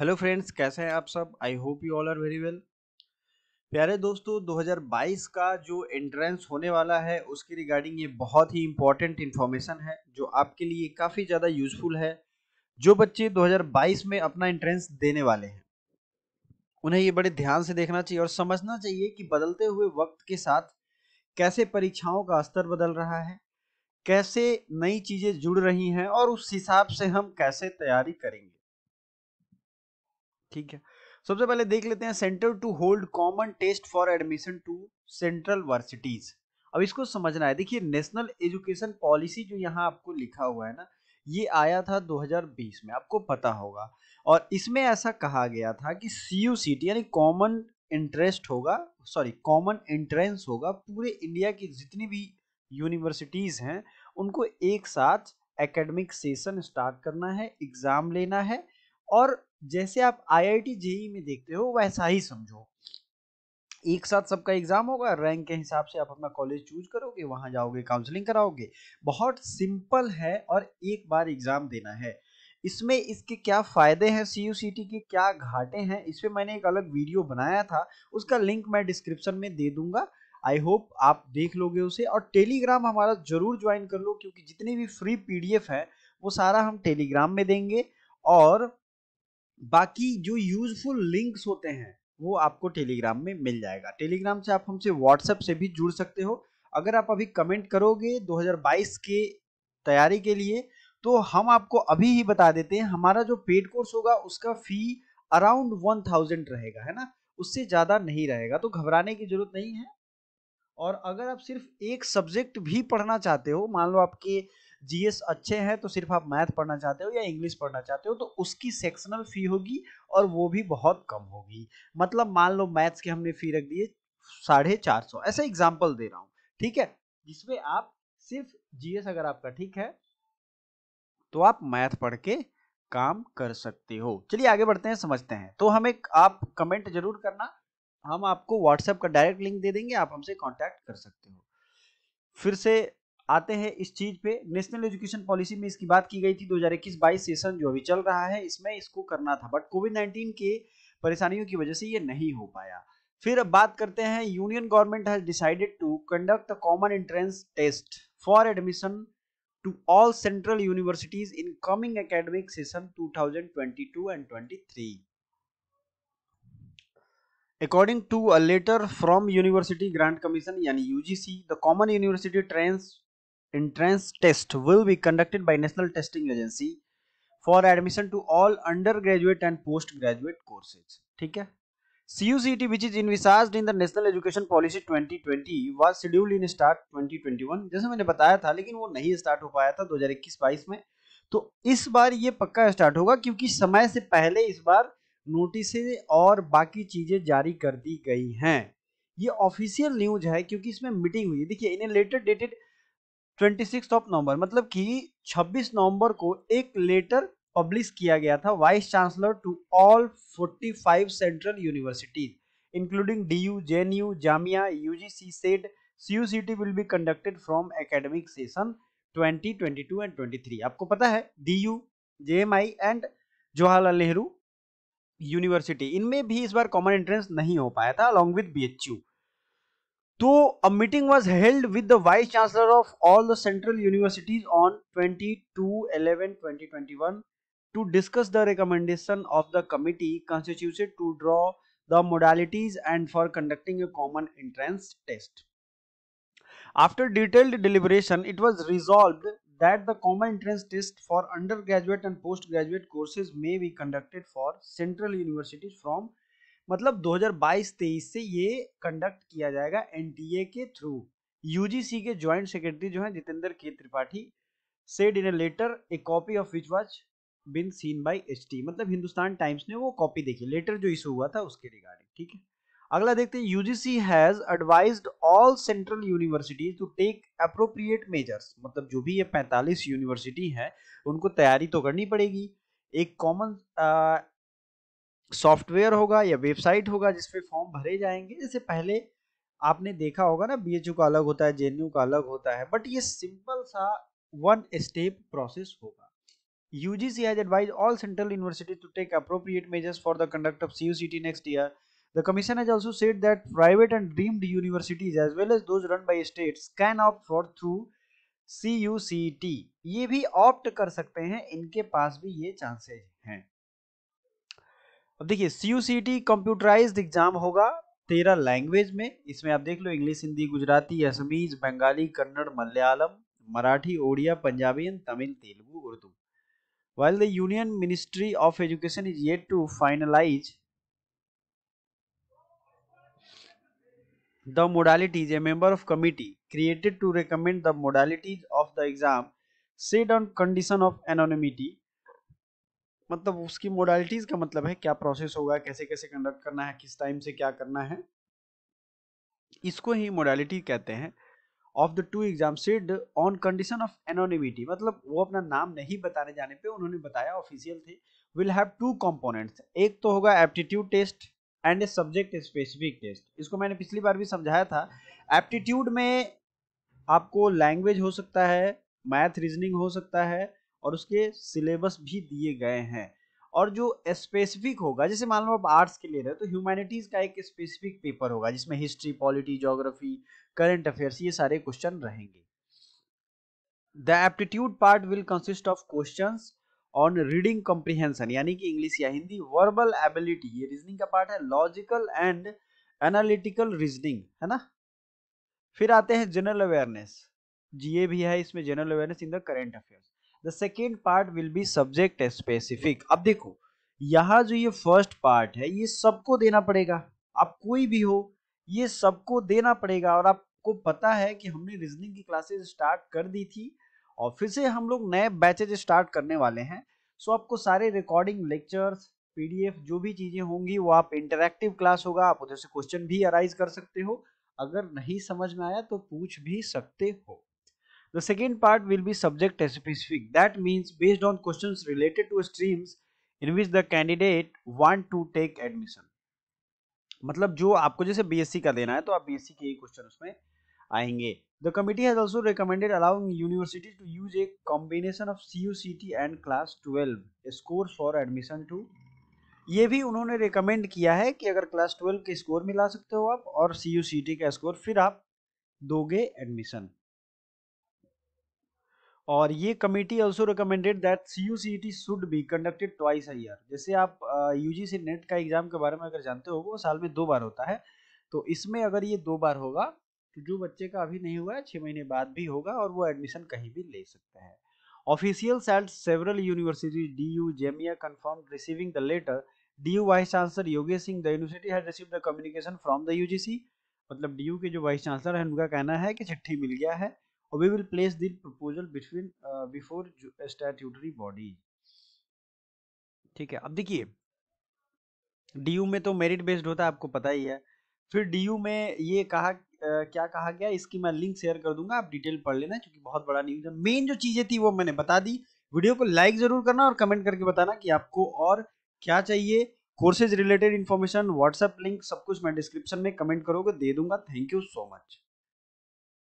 Hello friends कैसे हैं आप सब I hope you all are very well प्यारे दोस्तों 2022 का जो एंट्रेंस होने वाला है उसके रिगार्डिंग ये बहुत ही इंपॉर्टेंट इन्फॉर्मेशन है जो आपके लिए काफ़ी ज़्यादा यूजफुल है जो बच्चे 2022 में अपना एंट्रेंस देने वाले हैं उन्हें ये बड़े ध्यान से देखना चाहिए और समझना चाहिए कि बदलते हुए वक्त के साथ कैसे परीक्षाओं का स्तर बदल रहा है कैसे नई चीज़ें जुड़ रही हैं और उस हिसाब से हम कैसे तैयारी करेंगे ठीक है सबसे पहले देख लेते हैं centre to hold common test for admission to central varsities अब इसको समझना है देखिए नेशनल एजुकेशन पॉलिसी जो यहाँ आपको लिखा हुआ है ना ये आया था 2020 में आपको पता होगा और इसमें ऐसा कहा गया था कि सी यू सी टी यानी कॉमन इंटरेस्ट होगा सॉरी कॉमन एंट्रेंस होगा पूरे इंडिया की जितनी भी यूनिवर्सिटीज़ हैं उनको एक साथ एकेडमिक सेशन स्टार्ट करना है एग्ज़ाम लेना है और जैसे आप आईआईटी जेई e में देखते हो वैसा ही समझो एक साथ सबका एग्जाम होगा रैंक के हिसाब से आप अपना कॉलेज चूज करोगे वहां जाओगे काउंसलिंग कराओगे बहुत सिंपल है और एक बार एग्जाम देना है इसमें इसके क्या फ़ायदे हैं सी यू सी टी के क्या घाटे हैं इस पर मैंने एक अलग वीडियो बनाया था उसका लिंक मैं डिस्क्रिप्शन में दे दूंगा आई होप आप देख लोगे उसे और टेलीग्राम हमारा जरूर ज्वाइन कर लो क्योंकि जितने भी फ्री पीडीएफ है वो सारा हम टेलीग्राम में देंगे और बाकी जो यूजफुल लिंक्स होते हैं वो आपको टेलीग्राम में मिल जाएगा टेलीग्राम से आप हमसे व्हाट्सएप से भी जुड़ सकते हो अगर आप अभी कमेंट करोगे 2022 के तैयारी के लिए तो हम आपको अभी ही बता देते हैं हमारा जो पेड कोर्स होगा उसका फी अराउंड वन थाउजेंड रहेगा है ना उससे ज़्यादा नहीं रहेगा तो घबराने की जरूरत नहीं है और अगर आप सिर्फ एक सब्जेक्ट भी पढ़ना चाहते हो मान लो आपके जीएस अच्छे हैं तो सिर्फ आप मैथ पढ़ना चाहते हो या इंग्लिश पढ़ना चाहते हो तो उसकी सेक्शनल फी होगी और वो भी बहुत कम होगी मतलब मान लो मैथ्स के हमने फी रख दिए साढ़े चार सौ ऐसा एग्जाम्पल दे रहा हूँ ठीक है जिसमें आप सिर्फ जीएस अगर आपका ठीक है तो आप मैथ पढ़ के काम कर सकते हो चलिए आगे बढ़ते हैं समझते हैं तो हमें आप कमेंट जरूर करना हम आपको व्हाट्सएप का डायरेक्ट लिंक दे देंगे आप हमसे कांटेक्ट कर सकते हो फिर से आते हैं इस चीज पे नेशनल एजुकेशन पॉलिसी में इसकी बात की गई थी 2021-22 सेशन जो अभी चल रहा है इसमें इसको करना था बट कोविड 19 के परेशानियों की वजह से ये नहीं हो पाया फिर अब बात करते हैं union government has decided to conduct a common entrance test for admission to all central universities in coming academic session two and twenty According to a letter from University Grant Commission यानी UGC, the Common University Entrance entrance test will be conducted by National Testing Agency for admission to all undergraduate and postgraduate courses. ठीक है CUCET which is envisaged in the National Education Policy 2020 was scheduled in start 2021 जैसे मैंने बताया था लेकिन वो नहीं start हो पाया था 2021-22 में तो इस बार ये पक्का स्टार्ट होगा क्योंकि समय से पहले इस बार नोटिस और बाकी चीज़ें जारी कर दी गई हैं ये ऑफिशियल न्यूज है क्योंकि इसमें मीटिंग हुई देखिए in letter dated twenty six of November मतलब कि 26 नवंबर को एक लेटर पब्लिश किया गया था vice chancellor to all 45 central universities including D U J N U Jamia U G C said C U C T will be conducted from academic session 2022 and 23 आपको पता है D U J M I and Jawaharlal Nehru university इनमें भी इस बार common entrance नहीं हो पाया था along with B H U So a meeting was held with the vice chancellor of all the central universities on 22 November 2021 to discuss the recommendation of the committee constituted to draw the modalities and for conducting a common entrance test. After detailed deliberation, it was resolved that the common entrance test for undergraduate and postgraduate courses may be conducted for central universities from मतलब 2022-23 से ये conduct किया जाएगा NTA के through UGC के joint secretary जो है Jitendra K Tripathi said in a letter a copy of which watch been seen by H मतलब हिंदुस्तान टाइम्स ने वो कॉपी देखी लेटर जो इशू हुआ था उसके रिगार्डिंग ठीक है अगला देखते हैं UGC has advised all central universities to take appropriate measures मतलब जो भी ये 45 यूनिवर्सिटी है उनको तैयारी तो करनी पड़ेगी एक कॉमन सॉफ्टवेयर होगा या वेबसाइट होगा जिसपे फॉर्म भरे जाएंगे इससे पहले आपने देखा होगा ना बी का अलग होता है जे का अलग होता है बट ये सिंपल सा वन स्टेप प्रोसेस होगा UGC has advised all central universities to take appropriate measures for the conduct of CUCT next year. The commission has also said that private and deemed universities as well as those run by states can opt for through CUCT. ये भी opt कर सकते हैं इनके पास भी ये chances हैं अब देखिए सीयूसीटी कंप्यूटराइज एग्जाम होगा तेरह लैंग्वेज में इसमें आप देख लो English Hindi Gujarati Assamese Bengali Kannada Malayalam Marathi Odia Punjabi and Tamil Telugu Urdu well the union ministry of education is yet to finalise the modalities a member of committee created to recommend the modalities of the exam said on condition of anonymity मतलब उसकी modalities का मतलब है क्या process होगा कैसे कैसे conduct करना है किस टाइम से क्या करना है इसको ही मोडालिटी कहते हैं of the two exam said on condition of anonymity मतलब वो अपना नाम नहीं बताने जाने पे उन्होंने बताया ऑफिशियल थे विल हैव टू कंपोनेंट्स एक तो होगा aptitude test and a subject specific test इसको मैंने पिछली बार भी समझाया था एप्टीट्यूड में आपको लैंग्वेज हो सकता है मैथ रीजनिंग हो सकता है और उसके सिलेबस भी दिए गए हैं और जो स्पेसिफिक होगा जैसे मान लो आप आर्ट्स के ले रहे हो तो ह्यूमैनिटीज का एक स्पेसिफिक पेपर होगा जिसमें history polity geography current affairs ये सारे क्वेश्चन रहेंगे the aptitude part will consist of question on reading comprehension यानी कि इंग्लिश या हिंदी वर्बल एबिलिटी ये रीजनिंग का पार्ट है लॉजिकल एंड एनालिटिकल रीजनिंग है ना फिर आते हैं जनरल अवेयरनेस ये भी है इसमें general awareness in the current affairs second part will be subject specific अब देखो यहाँ जो ये फर्स्ट पार्ट है ये सबको देना पड़ेगा आप कोई भी हो ये सबको देना पड़ेगा और आपको पता है कि हमने रीजनिंग की क्लासेस स्टार्ट कर दी थी और फिर से हम लोग नए बैचेज स्टार्ट करने वाले हैं सो आपको सारे रिकॉर्डिंग लेक्चर्स पीडीएफ जो भी चीज़ें होंगी वो आप इंटरक्टिव क्लास होगा आप उधर से क्वेश्चन भी अराइज कर सकते हो अगर नहीं समझ में आया तो पूछ भी सकते हो The second part will be subject specific. That means based on questions related to streams in which the candidate want to take admission. मतलब जो आपको जैसे बीएससी का देना है तो आप बीएससी के ही क्वेश्चन उसमें आएंगे the committee has also recommended allowing university to use a combination of CUCT and class 12 score for admission to ये भी उन्होंने रिकमेंड किया है कि अगर क्लास 12 के स्कोर मिला सकते हो आप और सी का स्कोर फिर आप दोगे एडमिशन और ये committee also recommended that C U C T should be conducted twice a year जैसे आप यू जी सी नेट का एग्जाम के बारे में अगर जानते हो वो साल में दो बार होता है तो इसमें अगर ये दो बार होगा तो जो बच्चे का अभी नहीं हुआ है छः महीने बाद भी होगा और वो एडमिशन कहीं भी ले सकते हैं official said several university D U Jamia confirm receiving the letter D U vice chancellor Yogesh Singh the university had receive the communication from the U G C मतलब डी यू के जो वाइस चांसलर हैं उनका कहना है कि चिट्ठी मिल गया है और we will place this proposal between before statutory body ठीक है अब देखिए डीयू में तो मेरिट बेस्ड होता है आपको पता ही है फिर डीयू में ये कहा क्या कहा गया इसकी मैं लिंक शेयर कर दूंगा आप डिटेल पढ़ लेना क्योंकि बहुत बड़ा न्यूज है मेन जो चीजें थी वो मैंने बता दी वीडियो को लाइक जरूर करना और कमेंट करके बताना कि आपको और क्या चाहिए courses related information WhatsApp link सब कुछ मैं डिस्क्रिप्शन में कमेंट करोगे दे दूंगा थैंक यू सो मच